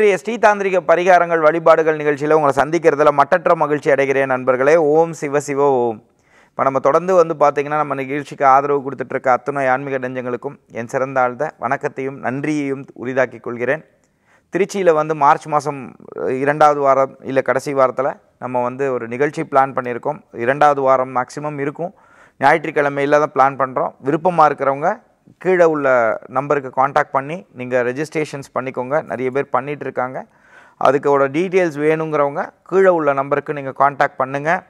இன்றைய ஸ்ரீதாந்திரிக பரிகாரங்கள் வழிபாடுகள் நிகழ்ச்சியில் உங்களை சந்திக்கிறதுல மட்டற்ற மகிழ்ச்சி அடைகிறேன் நண்பர்களே ஓம் சிவ சிவ ஓம் இப்போ நம்ம தொடர்ந்து வந்து பார்த்திங்கன்னா நம்ம நிகழ்ச்சிக்கு ஆதரவு கொடுத்துட்ருக்க அத்தனை ஆன்மீக நெஞ்சங்களுக்கும் என் சிறந்த ஆழ்ந்த வணக்கத்தையும் நன்றியையும் உரிதாக்கி கொள்கிறேன் திருச்சியில் வந்து மார்ச் மாதம் இரண்டாவது வாரம் இல்லை கடைசி வாரத்தில் நம்ம வந்து ஒரு நிகழ்ச்சி பிளான் பண்ணியிருக்கோம் இரண்டாவது வாரம் மேக்ஸிமம் இருக்கும் ஞாயிற்றுக்கிழமையில் தான் பிளான் பண்ணுறோம் விருப்பமாக இருக்கிறவங்க கீழே உள்ள நம்பருக்கு காண்டாக்ட் பண்ணி நீங்கள் ரெஜிஸ்ட்ரேஷன்ஸ் பண்ணிக்கோங்க நிறைய பேர் பண்ணிகிட்டு இருக்காங்க அதுக்கோட டீட்டெயில்ஸ் வேணுங்கிறவங்க கீழே உள்ள நம்பருக்கு நீங்கள் காண்டாக்ட் பண்ணுங்கள்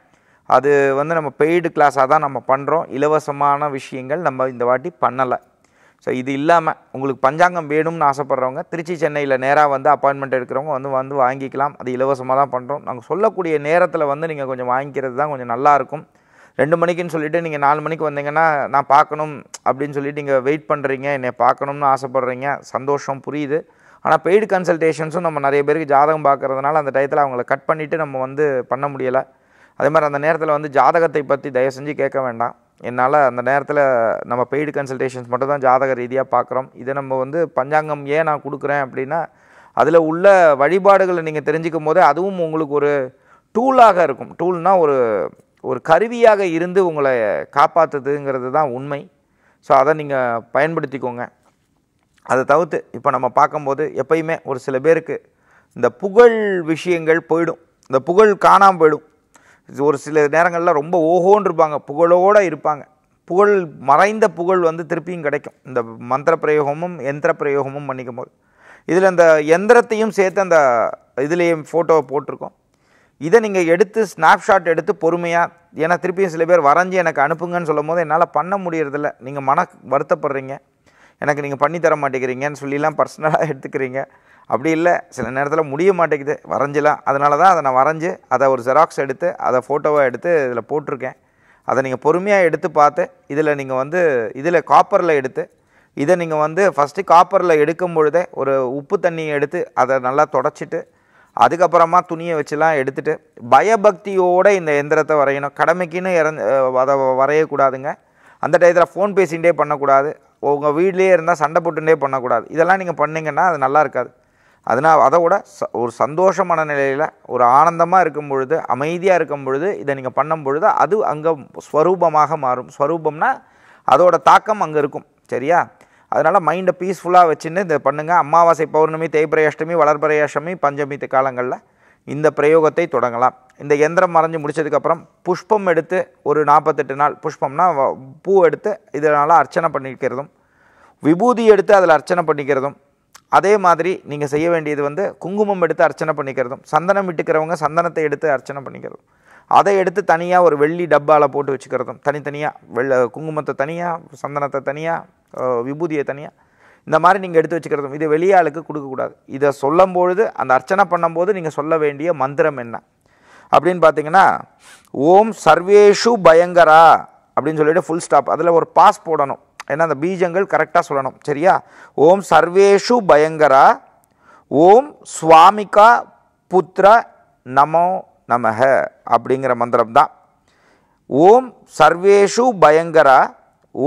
அது வந்து நம்ம பெய்டு கிளாஸாக தான் நம்ம பண்ணுறோம் இலவசமான விஷயங்கள் நம்ம இந்த வாட்டி பண்ணலை ஸோ இது இல்லாமல் உங்களுக்கு பஞ்சாங்கம் வேணும்னு ஆசைப்பட்றவங்க திருச்சி சென்னையில் நேராக வந்து அப்பாயின்மெண்ட் எடுக்கிறவங்க வந்து வந்து வாங்கிக்கலாம் அது இலவசமாக தான் பண்ணுறோம் நாங்கள் சொல்லக்கூடிய நேரத்தில் வந்து நீங்கள் கொஞ்சம் வாங்கிக்கிறது தான் கொஞ்சம் நல்லாயிருக்கும் ரெண்டு மணிக்குன்னு சொல்லிவிட்டு நீங்கள் நாலு மணிக்கு வந்தீங்கன்னா நான் பார்க்கணும் அப்படின்னு சொல்லிட்டு நீங்கள் வெயிட் பண்ணுறீங்க என்னை பார்க்கணும்னு ஆசைப்பட்றீங்க சந்தோஷம் புரியுது ஆனால் பெய்டு கன்சல்டேஷன்ஸும் நம்ம நிறைய பேருக்கு ஜாதகம் பார்க்குறதுனால அந்த டயத்தில் அவங்கள கட் பண்ணிவிட்டு நம்ம வந்து பண்ண முடியலை அதே மாதிரி அந்த நேரத்தில் வந்து ஜாதகத்தை பற்றி தயவு செஞ்சு கேட்க வேண்டாம் என்னால் அந்த நேரத்தில் நம்ம பெய்டு கன்சல்டேஷன்ஸ் மட்டும் தான் ஜாதக ரீதியாக பார்க்குறோம் இதை நம்ம வந்து பஞ்சாங்கம் ஏன் நான் கொடுக்குறேன் அப்படின்னா அதில் உள்ள வழிபாடுகளை நீங்கள் தெரிஞ்சுக்கும் போது அதுவும் உங்களுக்கு ஒரு டூலாக இருக்கும் டூல்னால் ஒரு ஒரு கருவியாக இருந்து உங்களை காப்பாற்றுதுங்கிறது தான் உண்மை ஸோ அதை நீங்கள் பயன்படுத்திக்கோங்க அதை தவிர்த்து இப்போ நம்ம பார்க்கும்போது எப்பயுமே ஒரு சில பேருக்கு இந்த புகழ் விஷயங்கள் போயிடும் இந்த புகழ் காணாமல் போயிடும் ஒரு சில நேரங்களில் ரொம்ப ஓஹோன்னு இருப்பாங்க புகழோடு இருப்பாங்க புகழ் மறைந்த புகழ் வந்து திருப்பியும் கிடைக்கும் இந்த மந்திர பிரயோகமும் எந்திர பிரயோகமும் பண்ணிக்கும் போது இதில் அந்த எந்திரத்தையும் சேர்த்து அந்த இதுலேயும் ஃபோட்டோவை போட்டிருக்கோம் இதை நீங்கள் எடுத்து ஸ்னாப்ஷாட் எடுத்து பொறுமையாக ஏன்னா திருப்பியும் சில பேர் வரைஞ்சி எனக்கு அனுப்புங்கன்னு சொல்லும் போது என்னால் பண்ண முடியறதில்ல நீங்கள் மன வருத்தப்படுறீங்க எனக்கு நீங்கள் பண்ணித்தர மாட்டேங்கிறீங்கன்னு சொல்லிலாம் பர்சனலாக எடுத்துக்கிறீங்க அப்படி இல்லை சில நேரத்தில் முடிய மாட்டேங்குது வரைஞ்சிலாம் அதனால தான் அதை நான் வரைஞ்சி அதை ஒரு ஜெராக்ஸ் எடுத்து அதை ஃபோட்டோவாக எடுத்து இதில் போட்டிருக்கேன் அதை நீங்கள் பொறுமையாக எடுத்து பார்த்து இதில் நீங்கள் வந்து இதில் காப்பரில் எடுத்து இதை நீங்கள் வந்து ஃபஸ்ட்டு காப்பரில் எடுக்கும் பொழுதே ஒரு உப்பு தண்ணியை எடுத்து அதை நல்லா தொடச்சிட்டு அதுக்கப்புறமா துணியை வச்சுலாம் எடுத்துகிட்டு பயபக்தியோடு இந்த எந்திரத்தை வரையணும் கடமைக்குன்னு இறந்து அதை வரையக்கூடாதுங்க அந்த டயத்தில் ஃபோன் பேசிகிட்டே பண்ணக்கூடாது உங்கள் வீட்லேயே இருந்தால் சண்டை போட்டுகிட்டே பண்ணக்கூடாது இதெல்லாம் நீங்கள் பண்ணிங்கன்னா அது நல்லா இருக்காது அதனால் அதை விட ச ஒரு சந்தோஷமான நிலையில் ஒரு ஆனந்தமாக இருக்கும் பொழுது அமைதியாக இருக்கும் பொழுது இதை நீங்கள் பண்ணும் பொழுது அது அங்கே ஸ்வரூபமாக மாறும் ஸ்வரூபம்னா அதோடய தாக்கம் அங்கே இருக்கும் சரியா அதனால் மைண்டை பீஸ்ஃபுல்லாக வச்சுன்னு இதை பண்ணுங்கள் அமாவாசை பௌர்ணமி தேய்பிரயாஷ்டமி வளர்பிரயாஷ்டமி வளர்பிறை பஞ்சமி காலங்களில் இந்த பிரயோகத்தை தொடங்கலாம் இந்த எந்திரம் மறைஞ்சு முடித்ததுக்கப்புறம் புஷ்பம் எடுத்து ஒரு நாற்பத்தெட்டு நாள் புஷ்பம்னா பூ எடுத்து இதனால் அர்ச்சனை பண்ணிக்கிறதும் விபூதி எடுத்து அதில் அர்ச்சனை பண்ணிக்கிறதும் அதே மாதிரி நீங்கள் செய்ய வேண்டியது வந்து குங்குமம் எடுத்து அர்ச்சனை பண்ணிக்கிறதும் சந்தனம் விட்டுக்கிறவங்க சந்தனத்தை எடுத்து அர்ச்சனை பண்ணிக்கிறதும் அதை எடுத்து தனியாக ஒரு வெள்ளி டப்பாவில் போட்டு வச்சுக்கிறதும் தனித்தனியாக வெள்ள குங்குமத்தை தனியாக சந்தனத்தை தனியாக விபூதியை தனியாக இந்த மாதிரி நீங்கள் எடுத்து வச்சுக்கிறதும் இது வெளியாளுக்கு கொடுக்கக்கூடாது இதை சொல்லும் பொழுது அந்த அர்ச்சனை பண்ணும்போது நீங்கள் சொல்ல வேண்டிய மந்திரம் என்ன அப்படின்னு பார்த்தீங்கன்னா ஓம் சர்வேஷு பயங்கரா அப்படின்னு சொல்லிட்டு ஃபுல் ஸ்டாப் அதில் ஒரு பாஸ் போடணும் ஏன்னா அந்த பீஜங்கள் கரெக்டாக சொல்லணும் சரியா ஓம் சர்வேஷு பயங்கரா ஓம் சுவாமிகா புத்திர நமோ நமக அப்படிங்கிற மந்திரம் தான் ஓம் சர்வேஷு பயங்கரா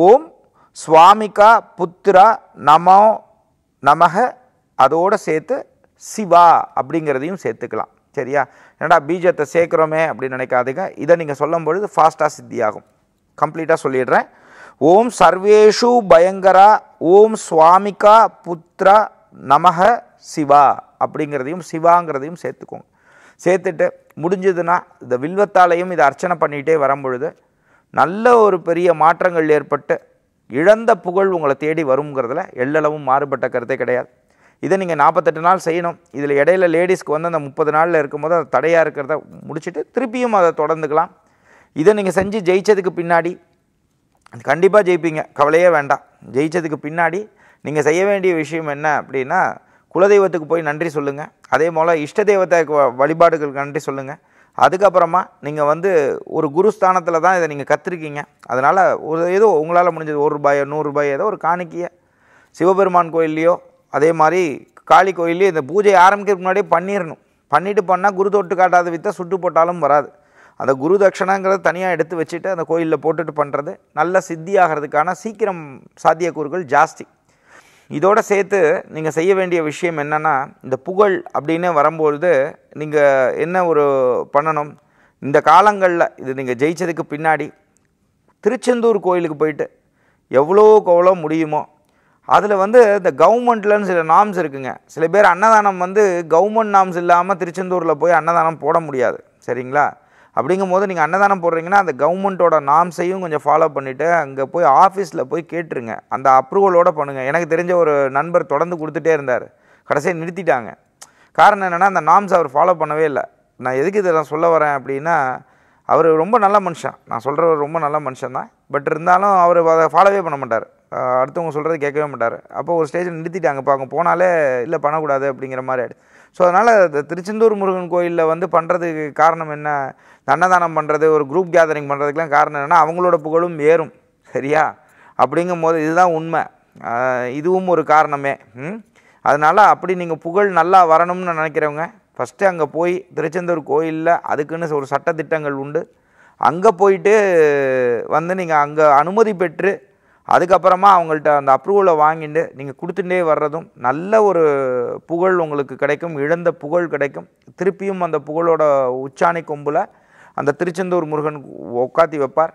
ஓம் சுவாமிகா புத்திரா நமோ நமக அதோடு சேர்த்து சிவா அப்படிங்கிறதையும் சேர்த்துக்கலாம் சரியா என்னடா பீஜத்தை சேர்க்குறோமே அப்படின்னு நினைக்காதுங்க இதை நீங்கள் சொல்லும் பொழுது ஃபாஸ்ட்டாக சித்தியாகும் கம்ப்ளீட்டாக சொல்லிடுறேன் ஓம் சர்வேஷு பயங்கரா ஓம் சுவாமிகா புத்ரா நமக சிவா அப்படிங்கிறதையும் சிவாங்கிறதையும் சேர்த்துக்கோங்க சேர்த்துட்டு முடிஞ்சதுன்னா இந்த வில்வத்தாலையும் இதை அர்ச்சனை பண்ணிகிட்டே வரும்பொழுது நல்ல ஒரு பெரிய மாற்றங்கள் ஏற்பட்டு இழந்த புகழ் உங்களை தேடி வருங்கிறதுல எள்ளளவும் மாறுபட்ட கருத்தே கிடையாது இதை நீங்கள் நாற்பத்தெட்டு நாள் செய்யணும் இதில் இடையில லேடிஸ்க்கு வந்து அந்த முப்பது நாளில் இருக்கும்போது அதை தடையாக இருக்கிறத முடிச்சுட்டு திருப்பியும் அதை தொடர்ந்துக்கலாம் இதை நீங்கள் செஞ்சு ஜெயித்ததுக்கு பின்னாடி கண்டிப்பாக ஜெயிப்பீங்க கவலையே வேண்டாம் ஜெயித்ததுக்கு பின்னாடி நீங்கள் செய்ய வேண்டிய விஷயம் என்ன அப்படின்னா குலதெய்வத்துக்கு போய் நன்றி சொல்லுங்கள் அதே போல் இஷ்ட தெய்வத்தை வழிபாடுகளுக்கு நன்றி சொல்லுங்கள் அதுக்கப்புறமா நீங்கள் வந்து ஒரு குருஸ்தானத்தில் தான் இதை நீங்கள் கற்றுருக்கீங்க அதனால் ஒரு ஏதோ உங்களால் முடிஞ்சது ஒரு ரூபாயோ நூறுரூபாயோ ஏதோ ஒரு காணிக்கையை சிவபெருமான் கோயில்லையோ அதே மாதிரி காளி கோயில்லையோ இந்த பூஜை ஆரம்பிக்கிறதுக்கு முன்னாடியே பண்ணிடணும் பண்ணிவிட்டு பண்ணால் குரு தொட்டு காட்டாத வித்தை சுட்டு போட்டாலும் வராது அந்த குரு தட்சணங்கிறத தனியாக எடுத்து வச்சுட்டு அந்த கோயிலில் போட்டுட்டு பண்ணுறது நல்ல சித்தி ஆகிறதுக்கான சீக்கிரம் சாத்தியக்கூறுகள் ஜாஸ்தி இதோடு சேர்த்து நீங்கள் செய்ய வேண்டிய விஷயம் என்னென்னா இந்த புகழ் அப்படின்னு வரும்பொழுது நீங்கள் என்ன ஒரு பண்ணணும் இந்த காலங்களில் இது நீங்கள் ஜெயித்ததுக்கு பின்னாடி திருச்செந்தூர் கோயிலுக்கு போயிட்டு எவ்வளோக்கு எவ்வளோ முடியுமோ அதில் வந்து இந்த கவர்மெண்ட்லன்னு சில நாம்ஸ் இருக்குங்க சில பேர் அன்னதானம் வந்து கவர்மெண்ட் நாம்ஸ் இல்லாமல் திருச்செந்தூரில் போய் அன்னதானம் போட முடியாது சரிங்களா அப்படிங்கும் போது நீங்கள் அன்னதானம் போடுறீங்கன்னா அந்த கவர்மெண்ட்டோட நாம்ஸையும் கொஞ்சம் ஃபாலோ பண்ணிவிட்டு அங்கே போய் ஆஃபீஸில் போய் கேட்டுருங்க அந்த அப்ரூவலோடு பண்ணுங்கள் எனக்கு தெரிஞ்ச ஒரு நண்பர் தொடர்ந்து கொடுத்துட்டே இருந்தார் கடைசியாக நிறுத்திட்டாங்க காரணம் என்னென்னா அந்த நாம்ஸ் அவர் ஃபாலோ பண்ணவே இல்லை நான் எதுக்கு இதெல்லாம் சொல்ல வரேன் அப்படின்னா அவர் ரொம்ப நல்ல மனுஷன் நான் சொல்கிறவர் ரொம்ப நல்ல மனுஷன் தான் பட் இருந்தாலும் அவர் அதை ஃபாலோவே பண்ண மாட்டார் அடுத்தவங்க சொல்கிறது கேட்கவே மாட்டார் அப்போ ஒரு ஸ்டேஜில் நிறுத்திட்டாங்க இப்போ அவங்க போனாலே இல்லை பண்ணக்கூடாது அப்படிங்கிற மாதிரி ஆகிடுச்சு ஸோ அதனால் திருச்செந்தூர் முருகன் கோயிலில் வந்து பண்ணுறதுக்கு காரணம் என்ன அன்னதானம் பண்ணுறது ஒரு குரூப் கேதரிங் பண்ணுறதுக்கெலாம் காரணம் என்னென்னா அவங்களோட புகழும் ஏறும் சரியா அப்படிங்கும் போது இதுதான் உண்மை இதுவும் ஒரு காரணமே அதனால் அப்படி நீங்கள் புகழ் நல்லா வரணும்னு நினைக்கிறவங்க ஃபஸ்ட்டு அங்கே போய் திருச்செந்தூர் கோயிலில் அதுக்குன்னு ஒரு சட்டத்திட்டங்கள் உண்டு அங்கே போயிட்டு வந்து நீங்கள் அங்கே அனுமதி பெற்று அதுக்கப்புறமா அவங்கள்ட்ட அந்த அப்ரூவலை வாங்கிட்டு நீங்கள் கொடுத்துட்டே வர்றதும் நல்ல ஒரு புகழ் உங்களுக்கு கிடைக்கும் இழந்த புகழ் கிடைக்கும் திருப்பியும் அந்த புகழோட உச்சாணி கொம்பில் அந்த திருச்செந்தூர் முருகன் உட்காத்தி வைப்பார்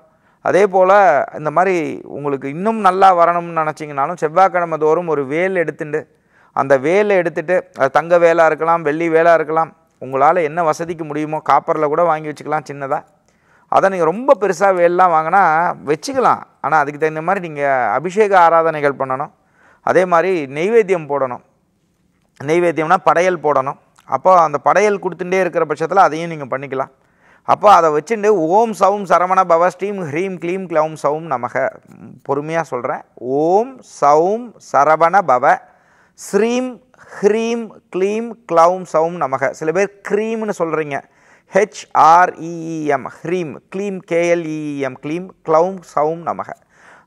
அதே போல் இந்த மாதிரி உங்களுக்கு இன்னும் நல்லா வரணும்னு நினச்சிங்கனாலும் செவ்வாய்க்கிழமை தோறும் ஒரு வேல் எடுத்துட்டு அந்த வேலை எடுத்துகிட்டு அது தங்க வேலாக இருக்கலாம் வெள்ளி வேலாக இருக்கலாம் உங்களால் என்ன வசதிக்கு முடியுமோ காப்பரில் கூட வாங்கி வச்சுக்கலாம் சின்னதாக அதை நீங்கள் ரொம்ப பெருசாக வேலாம் வாங்கினா வச்சுக்கலாம் ஆனால் அதுக்கு தகுந்த மாதிரி நீங்கள் அபிஷேக ஆராதனைகள் பண்ணணும் அதே மாதிரி நெய்வேத்தியம் போடணும் நெய்வேத்தியம்னா படையல் போடணும் அப்போ அந்த படையல் கொடுத்துட்டே இருக்கிற பட்சத்தில் அதையும் நீங்கள் பண்ணிக்கலாம் அப்போ அதை வச்சுட்டு ஓம் சவும் சரவண பவ ஸ்டீம் ஹ்ரீம் க்ளீம் க்ளவும் சவும் நமக பொறுமையாக சொல்கிறேன் ஓம் சவும் சரவண பவ ஸ்ரீம் ஹ்ரீம் க்ளீம் க்ளவும் சவும் நமக சில பேர் க்ரீம்னு சொல்கிறீங்க ஹெச்ஆர்இஇஎம் e e ஹ்ரீம் க்ளீம் கேஎல்இஎம் e க்ளீம் க்ளௌம் சவும் நமக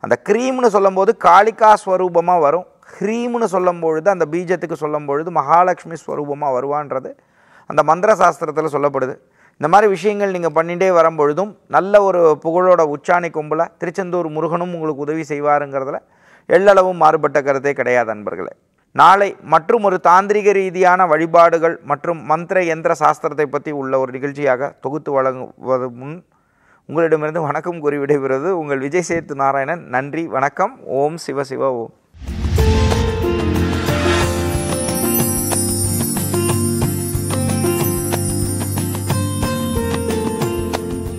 அந்த க்ரீம்னு சொல்லும்போது காளிகா ஸ்வரூபமாக வரும் ஹ்ரீம்னு சொல்லும் பொழுது அந்த பீஜத்துக்கு சொல்லும் பொழுது மகாலட்சுமி ஸ்வரூபமாக வருவான்றது அந்த மந்திர சாஸ்திரத்தில் சொல்லப்படுது இந்த மாதிரி விஷயங்கள் நீங்கள் பண்ணிகிட்டே வரும்பொழுதும் நல்ல ஒரு புகழோட உச்சாணி கும்பலாக திருச்செந்தூர் முருகனும் உங்களுக்கு உதவி செய்வாருங்கிறதுல எள்ளளவும் மாறுபட்ட கருத்தே கிடையாது அன்பர்களே நாளை மற்றும் ஒரு தாந்திரிக ரீதியான வழிபாடுகள் மற்றும் மந்திர எந்திர சாஸ்திரத்தை பற்றி உள்ள ஒரு நிகழ்ச்சியாக தொகுத்து வழங்குவது முன் உங்களிடமிருந்து வணக்கம் கூறி விடைபெறுவது உங்கள் விஜய் சேத்து நாராயணன் நன்றி வணக்கம் ஓம் சிவ சிவ ஓம்